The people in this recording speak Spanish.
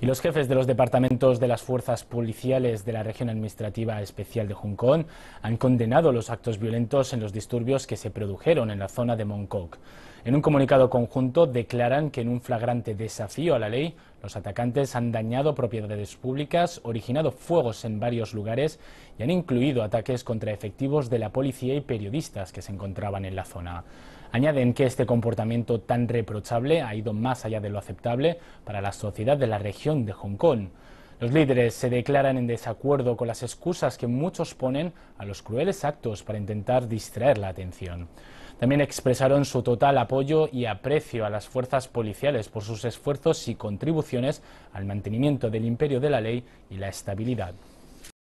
y los jefes de los departamentos de las fuerzas policiales de la región administrativa especial de Hong Kong han condenado los actos violentos en los disturbios que se produjeron en la zona de Mong Kok. En un comunicado conjunto declaran que en un flagrante desafío a la ley, los atacantes han dañado propiedades públicas, originado fuegos en varios lugares y han incluido ataques contra efectivos de la policía y periodistas que se encontraban en la zona. Añaden que este comportamiento tan reprochable ha ido más allá de lo aceptable para la sociedad de la región de Hong Kong. Los líderes se declaran en desacuerdo con las excusas que muchos ponen a los crueles actos para intentar distraer la atención. También expresaron su total apoyo y aprecio a las fuerzas policiales por sus esfuerzos y contribuciones al mantenimiento del imperio de la ley y la estabilidad.